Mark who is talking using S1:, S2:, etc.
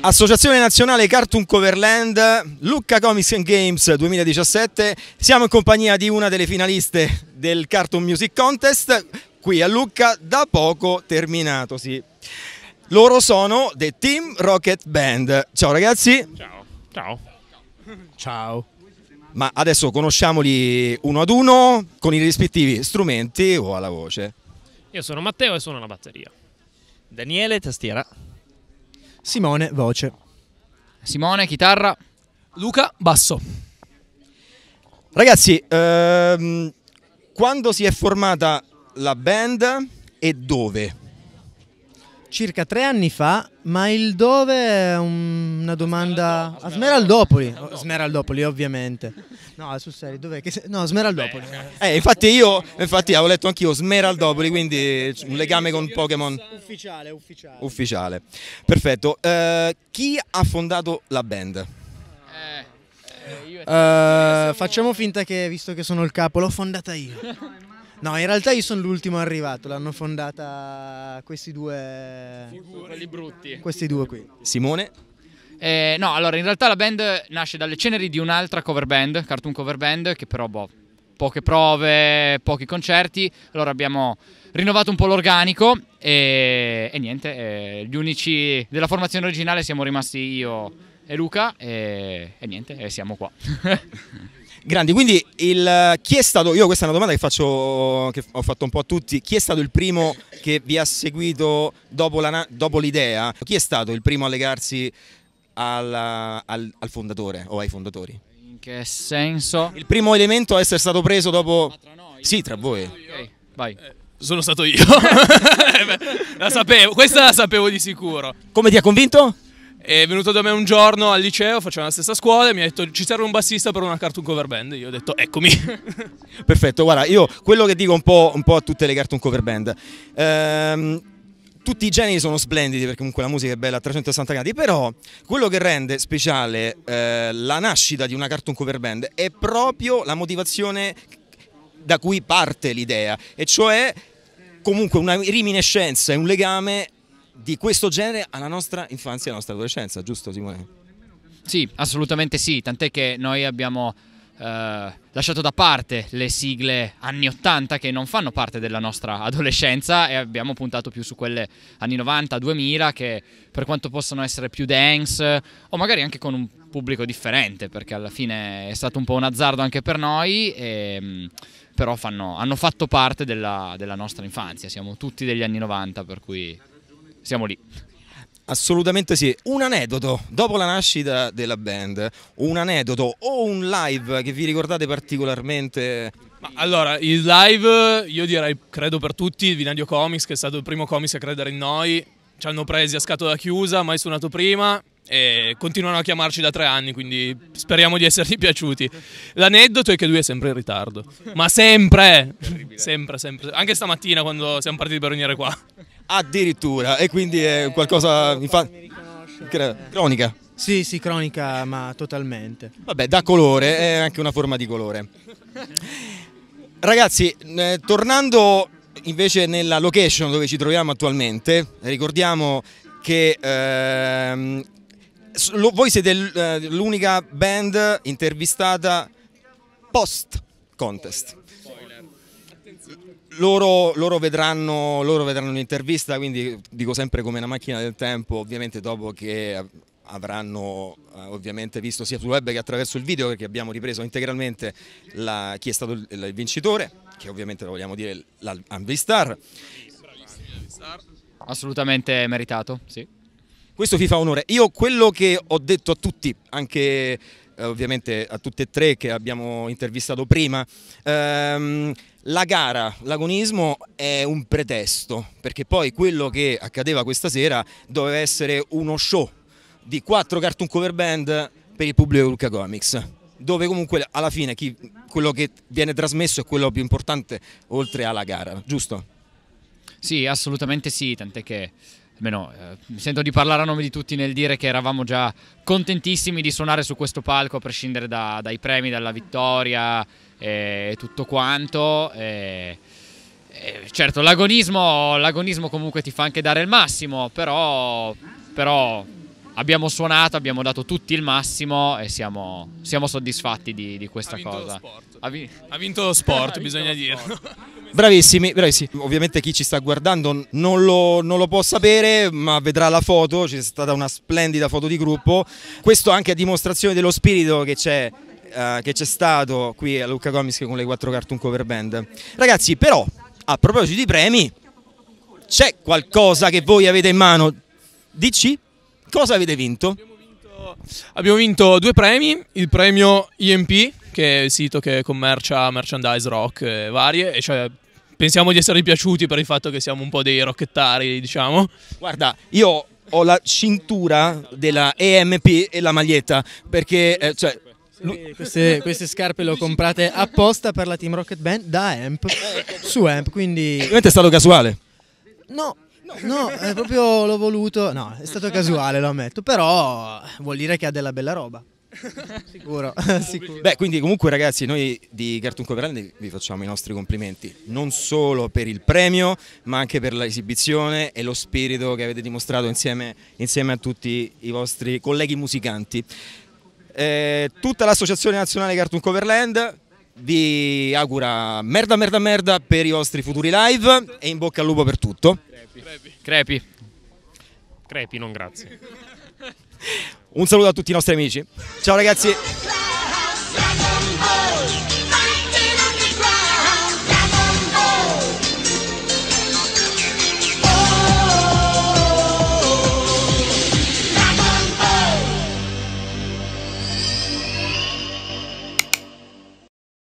S1: Associazione Nazionale Cartoon Coverland, Lucca Comics Games 2017, siamo in compagnia di una delle finaliste del Cartoon Music Contest, qui a Lucca, da poco terminatosi. Loro sono The Team Rocket Band. Ciao ragazzi. Ciao. Ciao. Ciao. Ma adesso conosciamoli uno ad uno con i rispettivi strumenti o alla voce.
S2: Io sono Matteo e sono la batteria. Daniele, tastiera. Simone, voce. Simone, chitarra. Luca, basso.
S1: Ragazzi, ehm, quando si è formata la band e dove? Circa tre anni fa, ma il dove è una domanda... A Smeraldopoli, Smeraldopoli ovviamente. No, sul serio, ah. dov'è? Che se... No, Smeraldopoli. Eh, infatti io, infatti avevo letto anch'io Smeraldopoli, quindi un legame con Pokémon. Ufficiale, ufficiale. Ufficiale. Perfetto. Uh, chi ha fondato la band? Uh, facciamo finta che, visto che sono il capo, l'ho fondata io. No, in realtà io sono l'ultimo arrivato, l'hanno fondata questi due... Quelli brutti. Questi due qui.
S2: Simone? Eh, no, allora in realtà la band nasce dalle ceneri di un'altra cover band, cartoon cover band, che però boh, poche prove, pochi concerti. Allora abbiamo rinnovato un po' l'organico e, e niente, eh, gli unici della formazione originale siamo rimasti io e Luca e, e niente, e siamo qua.
S1: Grandi, quindi il, chi è stato, io questa è una domanda che, faccio, che ho fatto un po' a tutti, chi è stato il primo che vi ha seguito dopo, l'idea? Chi è stato il primo a legarsi al, al, al fondatore o ai fondatori? In che senso? Il primo elemento a essere stato preso dopo... Ah, tra noi? Sì, tra voi. Ok, vai. Eh, sono stato io. Eh, la sapevo, questa la sapevo di sicuro. Come ti ha convinto? È venuto da me un giorno al liceo, facevamo la stessa scuola e mi ha detto ci serve un bassista per una cartoon cover band. Io ho detto eccomi. Perfetto, guarda, io quello che dico un po', un po a tutte le cartoon cover band. Ehm, tutti i generi sono splendidi perché comunque la musica è bella a 360 gradi, però quello che rende speciale eh, la nascita di una cartoon cover band è proprio la motivazione da cui parte l'idea, e cioè comunque una riminiscenza e un legame di questo genere alla nostra infanzia e alla nostra
S2: adolescenza, giusto Simone? Sì, assolutamente sì, tant'è che noi abbiamo eh, lasciato da parte le sigle anni 80 che non fanno parte della nostra adolescenza e abbiamo puntato più su quelle anni 90, 2000 che per quanto possano essere più dance o magari anche con un pubblico differente perché alla fine è stato un po' un azzardo anche per noi e, ehm, però fanno, hanno fatto parte della, della nostra infanzia, siamo tutti degli anni 90 per cui siamo lì.
S1: Assolutamente sì. Un aneddoto, dopo la nascita della band, un aneddoto o un live che vi ricordate particolarmente? Ma allora, il live, io direi, credo per tutti, il Vinadio Comics, che è stato il primo comics a credere in noi, ci hanno presi a scatola chiusa, mai suonato prima, e continuano a chiamarci da tre anni, quindi speriamo di essergli piaciuti. L'aneddoto è che lui è sempre in ritardo, ma sempre, sempre, sempre, anche stamattina quando siamo partiti per venire qua. Addirittura, e quindi è eh, qualcosa infatti, cronica. Sì, sì, cronica, ma totalmente. Vabbè, da colore, è anche una forma di colore. Ragazzi, eh, tornando invece nella location dove ci troviamo attualmente, ricordiamo che ehm, lo, voi siete eh, l'unica band intervistata post contest loro, loro, vedranno, loro vedranno l'intervista, quindi dico sempre come una macchina del tempo, ovviamente dopo che avranno eh, ovviamente visto sia sul web che attraverso il video perché abbiamo ripreso integralmente la, chi è stato il, il, vincitore, che ovviamente lo vogliamo dire l'Amvistar. Assolutamente meritato, sì. Questo FIFA onore. Io quello che ho detto a tutti, anche eh, ovviamente a tutte e tre che abbiamo intervistato prima. Ehm, la gara, l'agonismo è un pretesto, perché poi quello che accadeva questa sera doveva essere uno show di quattro cartoon cover band per il pubblico di Luca Comics, dove comunque alla fine
S2: chi, quello che viene trasmesso è quello più importante oltre alla gara, giusto? Sì, assolutamente sì, tant'è che almeno eh, mi sento di parlare a nome di tutti nel dire che eravamo già contentissimi di suonare su questo palco a prescindere da, dai premi, dalla vittoria e eh, tutto quanto. Eh, certo, l'agonismo, l'agonismo, comunque ti fa anche dare il massimo, però, però, abbiamo suonato, abbiamo dato tutti il massimo e siamo, siamo soddisfatti di, di questa ha cosa. Ha, vi- ha, vinto lo sport, ha bisogna dirlo. Bravissimi, bravissimi. Ovviamente chi
S1: ci sta guardando non lo, non lo può sapere, ma vedrà la foto, c'è stata una splendida foto di gruppo. Questo anche a dimostrazione dello spirito che c'è Uh, che c'è stato qui a Lucca Comics con le quattro cartoon cover band. Ragazzi, però, a proposito di premi, c'è qualcosa che voi avete in mano? Dici, cosa avete vinto? Abbiamo vinto, abbiamo vinto due premi, il premio IMP che è il sito che commercia merchandise rock e eh, varie, e cioè pensiamo di essere piaciuti per il fatto che siamo un po' dei rockettari, diciamo. Guarda, io ho la cintura della EMP e la maglietta, perché... Eh, cioè, lui, queste, queste, scarpe le ho comprate apposta per la Team Rocket Band da Amp su Amp, quindi... Ovviamente è stato casuale. No, No, è proprio l'ho voluto. No, è stato casuale, lo ammetto. Però vuol dire che ha della bella roba. sicuro, sicuro. Beh, quindi comunque ragazzi, noi di Cartoon Coverland vi facciamo i nostri complimenti, non solo per il premio, ma anche per l'esibizione e lo spirito che avete dimostrato insieme, insieme a tutti i vostri colleghi musicanti. Eh, tutta l'Associazione Nazionale Cartoon Coverland vi augura merda, merda, merda per i vostri futuri live e in bocca al lupo per tutto.
S2: Crepi. Crepi, Crepi non grazie.
S1: Un saluto a tutti i nostri amici. Ciao ragazzi.